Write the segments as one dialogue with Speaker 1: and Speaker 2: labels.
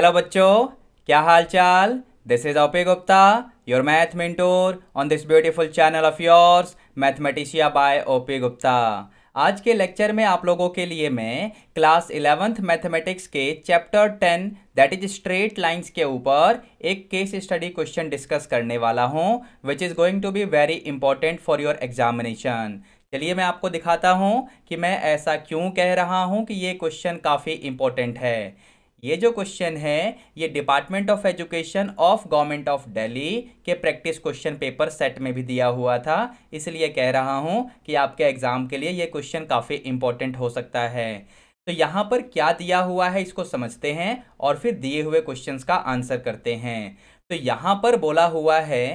Speaker 1: hello बच्चों क्या हाल चाल this is O P Gupta your math mentor on this beautiful channel of yours mathematicia by O P Gupta आज के लेक्चर में आप लोगों के लिए मैं क्लास इलेवेंथ मैथमेटिक्स के chapter ten that is straight lines के ऊपर एक केस स्टडी क्वेश्चन डिस्कस करने वाला हूँ which is going to be very important for your examination चलिए मैं आपको दिखाता हूँ कि मैं ऐसा क्यों कह रहा हूँ कि ये क्वेश्चन काफ़ी इंपॉर्टेंट है ये जो क्वेश्चन है ये department of education of government of Delhi के प्रैक्टिस क्वेश्चन पेपर सेट में भी दिया हुआ था इसलिए कह रहा हूँ कि आपके एग्ज़ाम के लिए ये क्वेश्चन काफ़ी इंपॉर्टेंट हो सकता है तो यहाँ पर क्या दिया हुआ है इसको समझते हैं और फिर दिए हुए क्वेश्चन का आंसर करते हैं तो यहाँ पर बोला हुआ है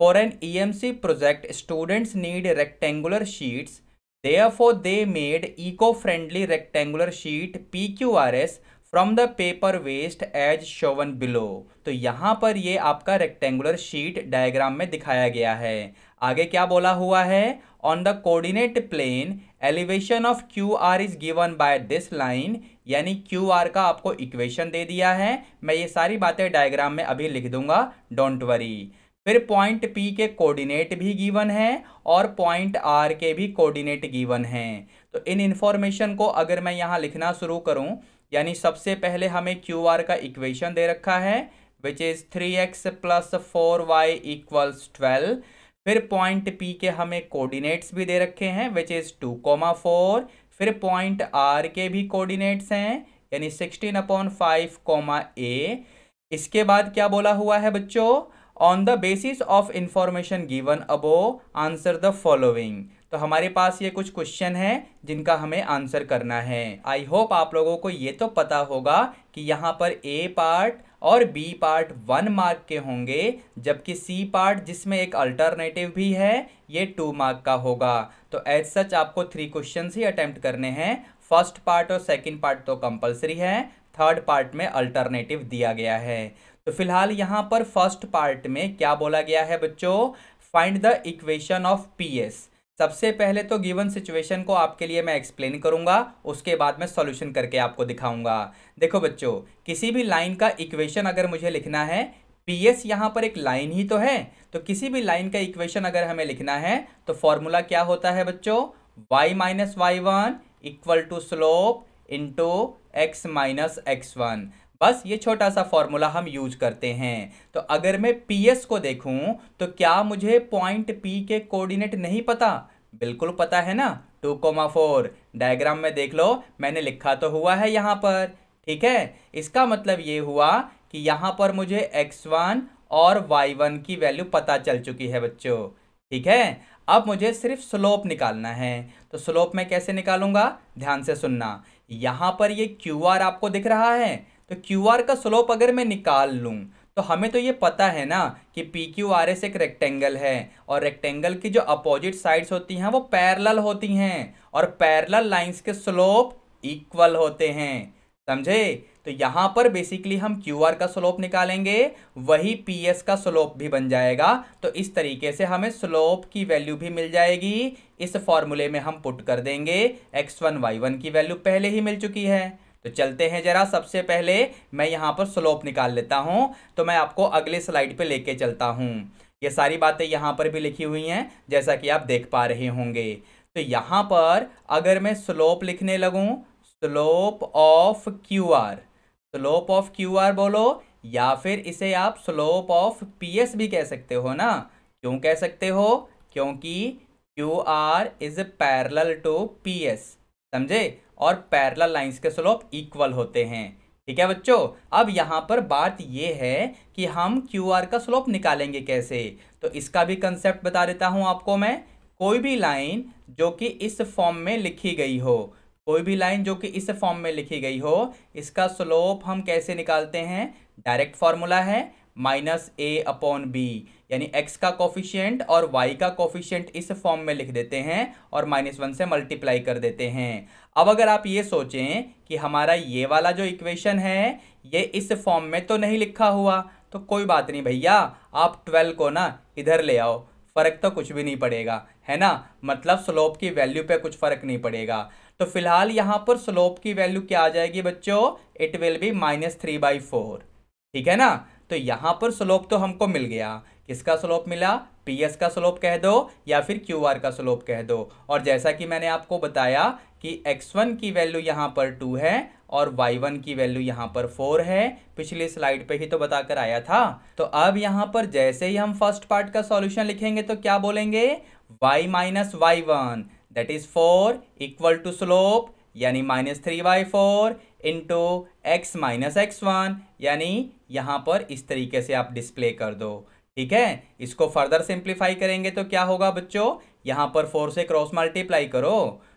Speaker 1: for N E M C project students need rectangular sheets they made eco friendly rectangular sheet P Q R S from the paper waste as shown below तो यहाँ पर ये आपका रेक्टेंगुलर शीट डायग्राम में दिखाया गया है आगे क्या बोला हुआ है on the coordinate plane elevation of Q R is given by this line यानी क्यू आर का आपको इक्वेशन दे दिया है मैं ये सारी बातें डायग्राम में अभी लिख दूंगा डोंट वरी फिर पॉइंट पी के कोऑर्डिनेट भी गिवन है और पॉइंट आर के भी कोऑर्डिनेट गिवन हैं तो इन इन्फॉर्मेशन को अगर मैं यहाँ लिखना शुरू करूँ यानी सबसे पहले हमें क्यू आर का इक्वेशन दे रखा है which is three x plus four Y equals twelve फिर पॉइंट पी के हमें कोऑर्डिनेट्स भी दे रखे हैं which is two comma four फिर पॉइंट आर के भी कोऑर्डिनेट्स हैं यानी sixteen upon five comma a इसके बाद क्या बोला हुआ है बच्चों on the basis of information given above answer the following तो हमारे पास ये कुछ क्वेश्चन हैं जिनका हमें आंसर करना है आई होप आप लोगों को ये तो पता होगा कि यहाँ पर ए पार्ट और बी पार्ट वन मार्क के होंगे जबकि सी पार्ट जिसमें एक अल्टरनेटिव भी है ये टू मार्क का होगा तो एज सच आपको थ्री क्वेश्चन ही अटैम्प्ट करने हैं फर्स्ट पार्ट और सेकेंड पार्ट तो कंपल्सरी है थर्ड पार्ट में अल्टरनेटिव दिया गया है तो फिलहाल यहाँ पर फर्स्ट पार्ट में क्या बोला गया है बच्चों find the equation of P S सबसे पहले तो गिवन सिचुएशन को आपके लिए मैं एक्सप्लेन करूंगा उसके बाद मैं सॉल्यूशन करके आपको दिखाऊंगा देखो बच्चों किसी भी लाइन का इक्वेशन अगर मुझे लिखना है पी एस यहाँ पर एक लाइन ही तो है तो किसी भी लाइन का इक्वेशन अगर हमें लिखना है तो फॉर्मूला क्या होता है बच्चों Y minus Y one equal to slope into X minus X one बस ये छोटा सा फॉर्मूला हम यूज करते हैं तो अगर मैं पी एस को देखूं तो क्या मुझे पॉइंट पी के कोऑर्डिनेट नहीं पता बिल्कुल पता है ना टू कोमा फोर डायग्राम में देख लो मैंने लिखा तो हुआ है यहाँ पर ठीक है इसका मतलब ये हुआ कि यहाँ पर मुझे एक्स वन और वाई वन की वैल्यू पता चल चुकी है बच्चों ठीक है अब मुझे सिर्फ स्लोप निकालना है तो स्लोप मैं कैसे निकालूंगा ध्यान से सुनना यहाँ पर ये क्यू आर आपको दिख रहा है तो क्यू आर का स्लोप अगर मैं निकाल लूँ तो हमें तो ये पता है ना कि पी क्यू आर एस एक रेक्टेंगल है और रेक्टेंगल की जो अपोजिट साइड्स होती हैं वो पैरल होती हैं और पैरल लाइन्स के स्लोप इक्वल होते हैं समझे तो यहाँ पर बेसिकली हम क्यू आर का स्लोप निकालेंगे वही पी एस का स्लोप भी बन जाएगा तो इस तरीके से हमें स्लोप की वैल्यू भी मिल जाएगी इस फॉर्मूले में हम पुट कर देंगे एक्स वन वाई वन की वैल्यू पहले ही मिल चुकी है तो चलते हैं ज़रा सबसे पहले मैं यहाँ पर स्लोप निकाल लेता हूँ तो मैं आपको अगले स्लाइड पे लेके चलता हूँ ये सारी बातें यहाँ पर भी लिखी हुई हैं जैसा कि आप देख पा रहे होंगे तो यहाँ पर अगर मैं स्लोप लिखने लगूँ slope of Q R slope of Q R बोलो या फिर इसे आप स्लोप ऑफ पी एस भी कह सकते हो ना क्यों कह सकते हो क्योंकि Q R is parallel to P S समझे और पैरल लाइन्स के स्लोप इक्वल होते हैं ठीक है बच्चों अब यहाँ पर बात यह है कि हम क्यू आर का स्लोप निकालेंगे कैसे तो इसका भी कंसेप्ट बता देता हूँ आपको मैं कोई भी लाइन जो कि इस फॉर्म में लिखी गई हो कोई भी लाइन जो कि इस फॉर्म में लिखी गई हो इसका स्लोप हम कैसे निकालते हैं डायरेक्ट फार्मूला है माइनस ए अपॉन बी यानी एक्स का कॉफिशियंट और वाई का कॉफिशियंट इस फॉर्म में लिख देते हैं और माइनस वन से मल्टीप्लाई कर देते हैं अब अगर आप ये सोचें कि हमारा ये वाला जो इक्वेशन है ये इस फॉर्म में तो नहीं लिखा हुआ तो कोई बात नहीं भैया आप ट्वेल्व को ना इधर ले आओ फ़र्क तो कुछ भी नहीं पड़ेगा है ना मतलब स्लोप की वैल्यू पे कुछ फ़र्क नहीं पड़ेगा तो फिलहाल यहाँ पर स्लोप की वैल्यू क्या आ जाएगी बच्चों it will be minus three by four ठीक है ना तो यहाँ पर स्लोप तो हमको मिल गया किसका स्लोप मिला पी का स्लोप कह दो या फिर क्यू का स्लोप कह दो और जैसा कि मैंने आपको बताया कि एक्स की वैल्यू यहाँ पर टू है और y1 की वैल्यू यहाँ पर 4 है पिछली स्लाइड पे ही तो बताकर आया था तो अब यहाँ पर जैसे ही हम फर्स्ट पार्ट का सॉल्यूशन लिखेंगे तो क्या बोलेंगे y minus Y one that is four equal to slope यानी minus three by four into X minus X one यानी यहाँ पर इस तरीके से आप डिस्प्ले कर दो ठीक है इसको फर्दर सिंप्लीफाई करेंगे तो क्या होगा बच्चों यहाँ पर फोर से क्रॉस मल्टीप्लाई करो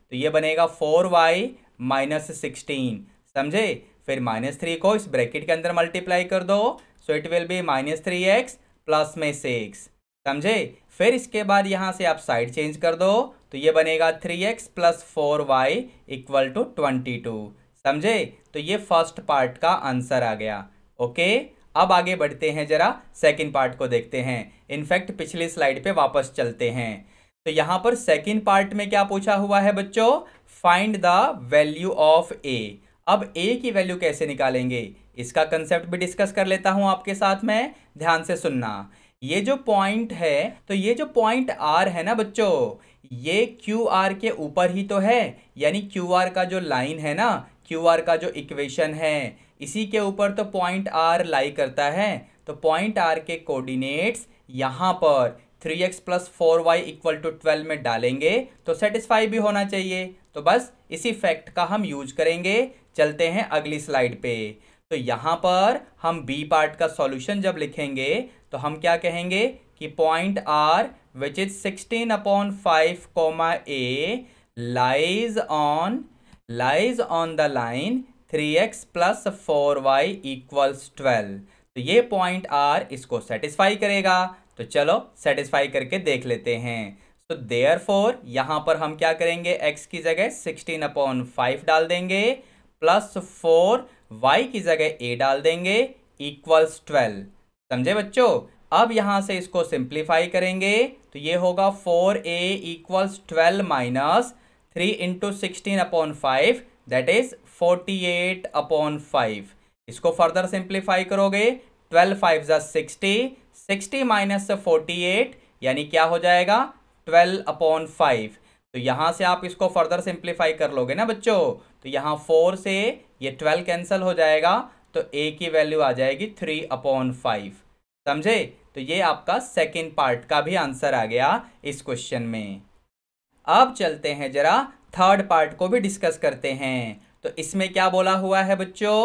Speaker 1: तो ये बनेगा फोर वाई माइनस सिक्सटीन समझे फिर माइनस थ्री को इस ब्रैकेट के अंदर मल्टीप्लाई कर दो so it will be minus three x plus में सिक्स समझे फिर इसके बाद यहाँ से आप साइड चेंज कर दो तो ये बनेगा three x plus four Y equal to twenty two समझे तो ये फर्स्ट पार्ट का आंसर आ गया ओके अब आगे बढ़ते हैं जरा सेकंड पार्ट को देखते हैं इनफैक्ट पिछली स्लाइड पे वापस चलते हैं तो यहाँ पर सेकंड पार्ट में क्या पूछा हुआ है बच्चों find the value of A अब ए की वैल्यू कैसे निकालेंगे इसका कंसेप्ट भी डिस्कस कर लेता हूँ आपके साथ में ध्यान से सुनना ये जो पॉइंट है तो ये जो पॉइंट आर है ना बच्चों ये क्यू आर के ऊपर ही तो है यानी क्यू आर का जो लाइन है ना क्यू आर का जो इक्वेशन है इसी के ऊपर तो पॉइंट आर लाई करता है तो पॉइंट आर के कोऑर्डिनेट्स यहाँ पर three x plus four Y equal to twelve में डालेंगे तो सेटिस्फाई भी होना चाहिए तो बस इसी फैक्ट का हम यूज करेंगे चलते हैं अगली स्लाइड पे तो यहाँ पर हम बी पार्ट का सॉल्यूशन जब लिखेंगे तो हम क्या कहेंगे कि point R which is sixteen upon five comma A lies on lies on the line three x plus four Y equals twelve तो ये पॉइंट आर इसको सेटिस्फाई करेगा तो चलो सेटिस्फाई करके देख लेते हैं तो देयर फोर यहाँ पर हम क्या करेंगे एक्स की जगह सिक्सटीन अपॉन फाइव डाल देंगे प्लस फोर वाई की जगह ए डाल देंगे इक्वल्स ट्वेल्व समझे बच्चों अब यहाँ से इसको सिंप्लीफाई करेंगे तो ये होगा four A equals twelve minus three into sixteen upon five that is forty eight upon five इसको फर्दर सिंप्लीफाई करोगे ट्वेल्व फाइव ज़ा sixty sixty minus forty eight यानी क्या हो जाएगा ट्वेल्व अपॉन फाइव तो यहाँ से आप इसको फर्दर सिंप्लीफाई कर लोगे ना बच्चों तो यहाँ फोर से ये ट्वेल्व कैंसिल हो जाएगा तो ए की वैल्यू आ जाएगी थ्री अपॉन फाइव समझे तो ये आपका सेकेंड पार्ट का भी आंसर आ गया इस क्वेश्चन में अब चलते हैं जरा थर्ड पार्ट को भी डिस्कस करते हैं तो इसमें क्या बोला हुआ है बच्चों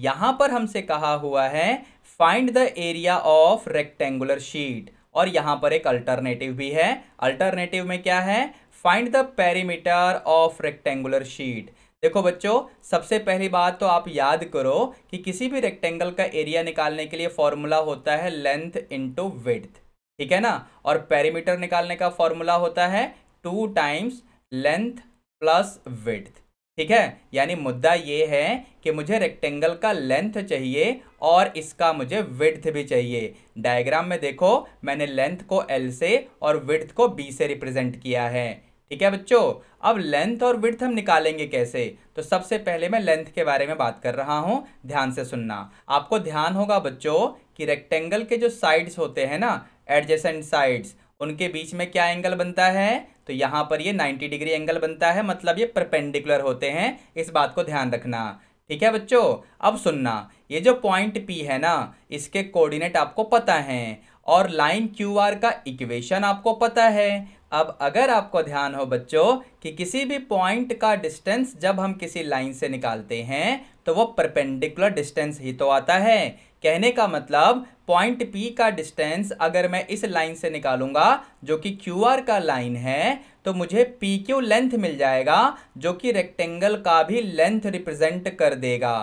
Speaker 1: यहाँ पर हमसे कहा हुआ है find the area of rectangular sheet और यहाँ पर एक अल्टरनेटिव भी है अल्टरनेटिव में क्या है find the perimeter of rectangular sheet देखो बच्चों सबसे पहली बात तो आप याद करो कि किसी भी रेक्टेंगल का एरिया निकालने के लिए फॉर्मूला होता है लेंथ इंटू विड्थ ठीक है ना और पेरीमीटर निकालने का फॉर्मूला होता है two times length plus width ठीक है यानी मुद्दा ये है कि मुझे रेक्टेंगल का लेंथ चाहिए और इसका मुझे विड्थ भी चाहिए डायग्राम में देखो मैंने लेंथ को एल से और विड्थ को बी से रिप्रेजेंट किया है ठीक है बच्चों अब लेंथ और विड्थ हम निकालेंगे कैसे तो सबसे पहले मैं लेंथ के बारे में बात कर रहा हूँ ध्यान से सुनना आपको ध्यान होगा बच्चों कि रेक्टेंगल के जो साइड्स होते हैं ना एडजेसेंट साइड्स उनके बीच में क्या एंगल बनता है तो यहाँ पर ये 90 डिग्री एंगल बनता है मतलब ये परपेंडिकुलर होते हैं इस बात को ध्यान रखना ठीक है बच्चों अब सुनना ये जो पॉइंट पी है ना इसके कोऑर्डिनेट आपको पता हैं और लाइन क्यू आर का इक्वेशन आपको पता है अब अगर आपको ध्यान हो बच्चों कि किसी भी पॉइंट का डिस्टेंस जब हम किसी लाइन से निकालते हैं तो वो परपेंडिकुलर डिस्टेंस ही तो आता है कहने का मतलब पॉइंट पी का डिस्टेंस अगर मैं इस लाइन से निकालूंगा जो कि क्यू आर का लाइन है तो मुझे पी क्यू लेंथ मिल जाएगा जो कि रेक्टेंगल का भी लेंथ रिप्रेजेंट कर देगा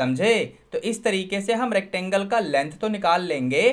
Speaker 1: समझे तो इस तरीके से हम रेक्टेंगल का लेंथ तो निकाल लेंगे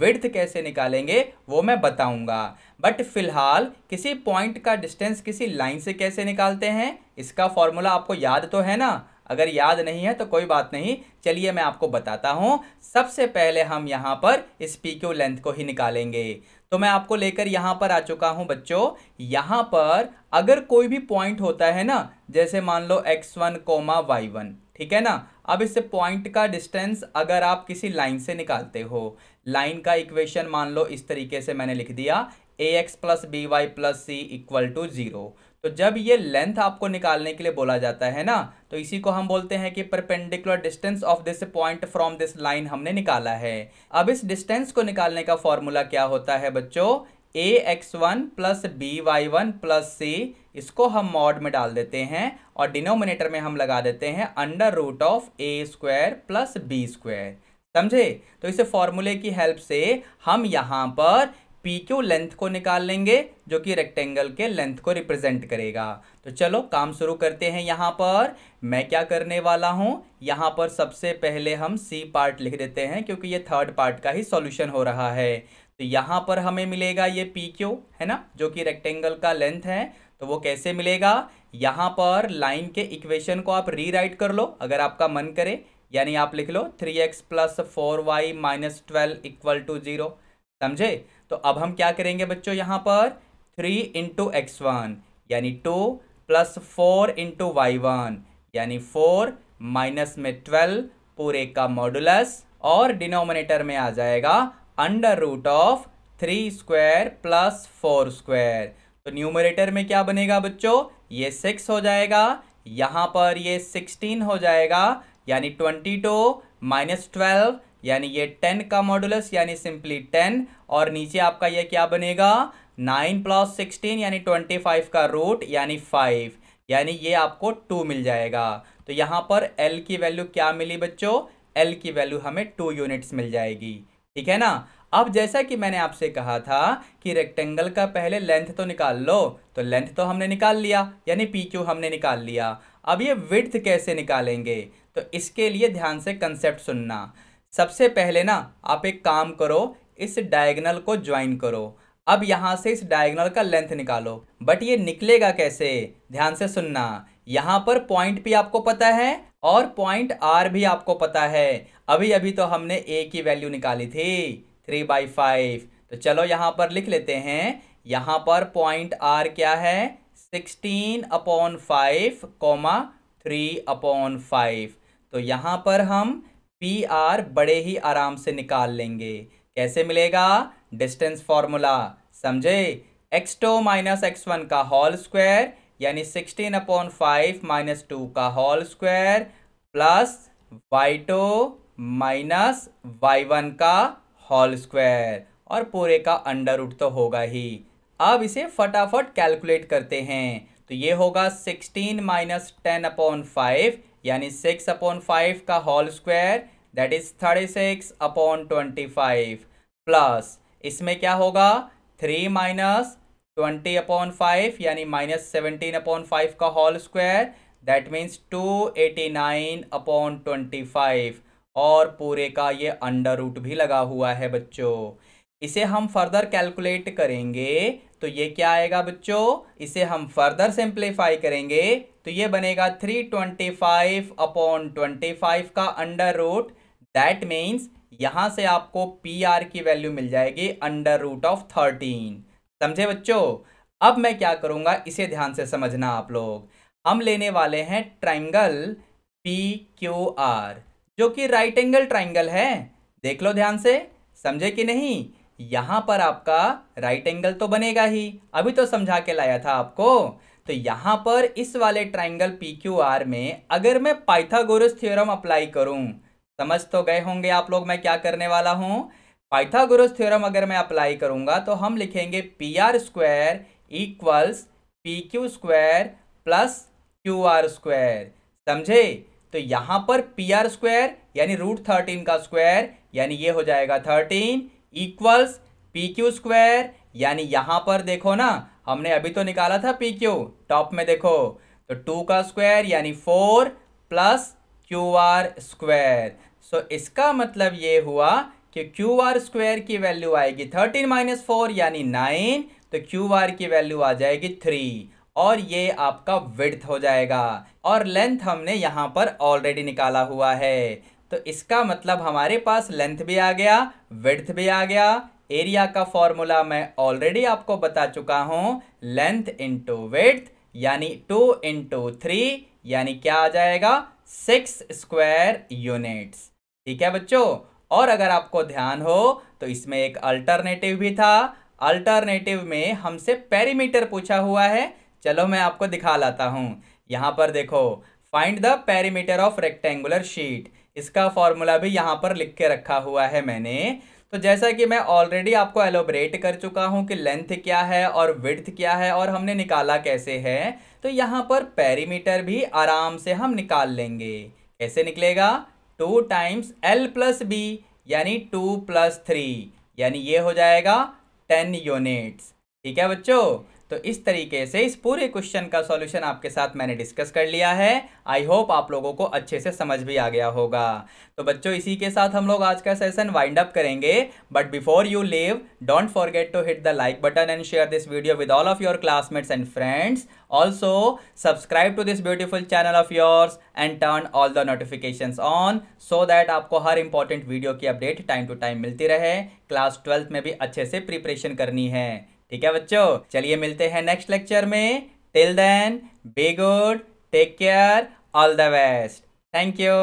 Speaker 1: विड्थ कैसे निकालेंगे वो मैं बताऊंगा बट फिलहाल किसी पॉइंट का डिस्टेंस किसी लाइन से कैसे निकालते हैं इसका फॉर्मूला आपको याद तो है ना अगर याद नहीं है तो कोई बात नहीं चलिए मैं आपको बताता हूँ सबसे पहले हम यहाँ पर इस पी क्यू लेंथ को ही निकालेंगे तो मैं आपको लेकर यहाँ पर आ चुका हूँ बच्चों यहाँ पर अगर कोई भी पॉइंट होता है ना जैसे मान लो X one comma Y one ठीक है ना अब इस पॉइंट का डिस्टेंस अगर आप किसी लाइन से निकालते हो लाइन का इक्वेशन मान लो इस तरीके से मैंने लिख दिया A X plus B Y plus C equal to zero तो जब ये लेंथ आपको निकालने के लिए बोला जाता है ना तो इसी को हम बोलते हैं कि perpendicular distance of this point from this line हमने निकाला है अब इस डिस्टेंस को निकालने का फॉर्मूला क्या होता है बच्चों A X one plus B Y one plus C इसको हम मॉड में डाल देते हैं और डिनोमिनेटर में हम लगा देते हैं under root of A square plus B square समझे तो इस फॉर्मूले की हेल्प से हम यहाँ पर पी क्यू लेंथ को निकाल लेंगे जो कि रेक्टेंगल के लेंथ को रिप्रेजेंट करेगा तो चलो काम शुरू करते हैं यहाँ पर मैं क्या करने वाला हूँ यहाँ पर सबसे पहले हम सी पार्ट लिख देते हैं क्योंकि ये थर्ड पार्ट का ही सॉल्यूशन हो रहा है तो यहाँ पर हमें मिलेगा ये पी क्यू है ना जो कि रेक्टेंगल का लेंथ है तो वो कैसे मिलेगा यहाँ पर लाइन के इक्वेशन को आप रीराइट कर लो अगर आपका मन करे यानी आप लिख लो three x plus four Y minus twelve equal to zero समझे तो अब हम क्या करेंगे बच्चों यहाँ पर थ्री इंटू एक्स वन यानी two plus four into Y one यानी फोर माइनस में ट्वेल्व पूरे का मॉडुलस और डिनोमिनेटर में आ जाएगा under root of three square plus four square तो न्यूमरेटर में क्या बनेगा बच्चों ये सिक्स हो जाएगा यहाँ पर ये सिक्सटीन हो जाएगा यानी ट्वेंटी टू माइनस ट्वेल्व यानी ये टेन का मॉडुलस यानी सिंपली टेन और नीचे आपका ये क्या बनेगा नाइन प्लस सिक्सटीन यानी ट्वेंटी फाइव का रूट यानी फाइव यानी ये आपको टू मिल जाएगा तो यहाँ पर एल की वैल्यू क्या मिली बच्चों एल की वैल्यू हमें टू यूनिट्स मिल जाएगी ठीक है ना अब जैसा कि मैंने आपसे कहा था कि रेक्टेंगल का पहले लेंथ तो निकाल लो तो लेंथ तो हमने निकाल लिया यानी पी क्यू हमने निकाल लिया अब ये विड्थ कैसे निकालेंगे तो इसके लिए ध्यान से कंसेप्ट सुनना सबसे पहले ना आप एक काम करो इस डायगनल को ज्वाइन करो अब यहाँ से इस डायगनल का लेंथ निकालो बट ये निकलेगा कैसे ध्यान से सुनना यहाँ पर पॉइंट भी आपको पता है और पॉइंट आर भी आपको पता है अभी अभी तो हमने ए की वैल्यू निकाली थी थ्री बाई फाइव तो चलो यहाँ पर लिख लेते हैं यहाँ पर पॉइंट आर क्या है sixteen upon five comma three upon five तो यहाँ पर हम पी आर बड़े ही आराम से निकाल लेंगे कैसे मिलेगा डिस्टेंस फॉर्मूला समझे X two minus X one का होल स्क्वायर यानी sixteen upon five minus two का whole square plus Y two minus Y one का होल स्क्वायर और पूरे का अंडर उठ तो होगा ही अब इसे फटाफट कैलकुलेट करते हैं तो ये होगा sixteen minus ten upon five यानी सिक्स अपॉन फाइव का whole square that is thirty six upon twenty five plus इसमें क्या होगा three minus twenty upon five यानी माइनस सेवनटीन अपॉन फाइव का whole square that means two eighty nine upon twenty five और पूरे का ये अंडर रूट भी लगा हुआ है बच्चों इसे हम फर्दर कैलकुलेट करेंगे तो ये क्या आएगा बच्चों इसे हम फर्दर सिंप्लीफाई करेंगे तो ये बनेगा three twenty five upon twenty five का अंडर रूट दैट मीन्स यहाँ से आपको पी आर की वैल्यू मिल जाएगी अंडर रूट ऑफ थर्टीन समझे बच्चों अब मैं क्या करूँगा इसे ध्यान से समझना आप लोग हम लेने वाले हैं ट्राइंगल पी क्यू आर जो कि राइट एंगल ट्राइंगल है देख लो ध्यान से समझे कि नहीं यहाँ पर आपका राइट एंगल तो बनेगा ही अभी तो समझा के लाया था आपको तो यहाँ पर इस वाले ट्राइंगल पी क्यू आर में अगर मैं पाइथागोरस थ्योरम अप्लाई करूँ समझ तो गए होंगे आप लोग मैं क्या करने वाला हूँ पाइथागोरस थ्योरम अगर मैं अप्लाई करूँगा तो हम लिखेंगे P R square equals P Q square plus Q R square समझे तो यहां पर पी आर स्क्वायर यानी रूट थर्टीन का स्क्वायर यानी ये हो जाएगा thirteen equals P Q square यानी यहां पर देखो ना हमने अभी तो निकाला था पी क्यू टॉप में देखो तो टू का स्क्वायर यानी four plus Q R square so इसका मतलब ये हुआ कि क्यू आर स्क्वायर की वैल्यू आएगी थर्टीन माइनस फोर यानी नाइन तो क्यू आर की वैल्यू आ जाएगी थ्री और ये आपका विड्थ हो जाएगा और लेंथ हमने यहाँ पर ऑलरेडी निकाला हुआ है तो इसका मतलब हमारे पास लेंथ भी आ गया विड्थ भी आ गया एरिया का फॉर्मूला मैं ऑलरेडी आपको बता चुका हूँ लेंथ इंटू विड्थ यानी टू इंटू थ्री यानी क्या आ जाएगा सिक्स स्क्वायर यूनिट्स ठीक है बच्चों और अगर आपको ध्यान हो तो इसमें एक अल्टरनेटिव भी था अल्टरनेटिव में हमसे पेरीमीटर पूछा हुआ है चलो मैं आपको दिखा लाता हूँ यहाँ पर देखो find the perimeter of rectangular sheet इसका फॉर्मूला भी यहाँ पर लिख के रखा हुआ है मैंने तो जैसा कि मैं ऑलरेडी आपको एलोबरेट कर चुका हूँ कि लेंथ क्या है और विड्थ क्या है और हमने निकाला कैसे है तो यहाँ पर पेरीमीटर भी आराम से हम निकाल लेंगे कैसे निकलेगा two times L plus B यानी टू प्लस थ्री यानी ये हो जाएगा टेन यूनिट्स ठीक है बच्चों तो इस तरीके से इस पूरे क्वेश्चन का सॉल्यूशन आपके साथ मैंने डिस्कस कर लिया है आई होप आप लोगों को अच्छे से समझ भी आ गया होगा तो बच्चों इसी के साथ हम लोग आज का सेशन वाइंड अप करेंगे but before you leave don't forget to hit the like button and share this video with all of your classmates and friends also subscribe to this beautiful channel of yours and turn all the notification on so that आपको हर important video की update time to time मिलती रहे class twelfth में भी अच्छे से preparation करनी है ठीक है बच्चों चलिए मिलते हैं नेक्स्ट लेक्चर में till then be good take care all the best thank you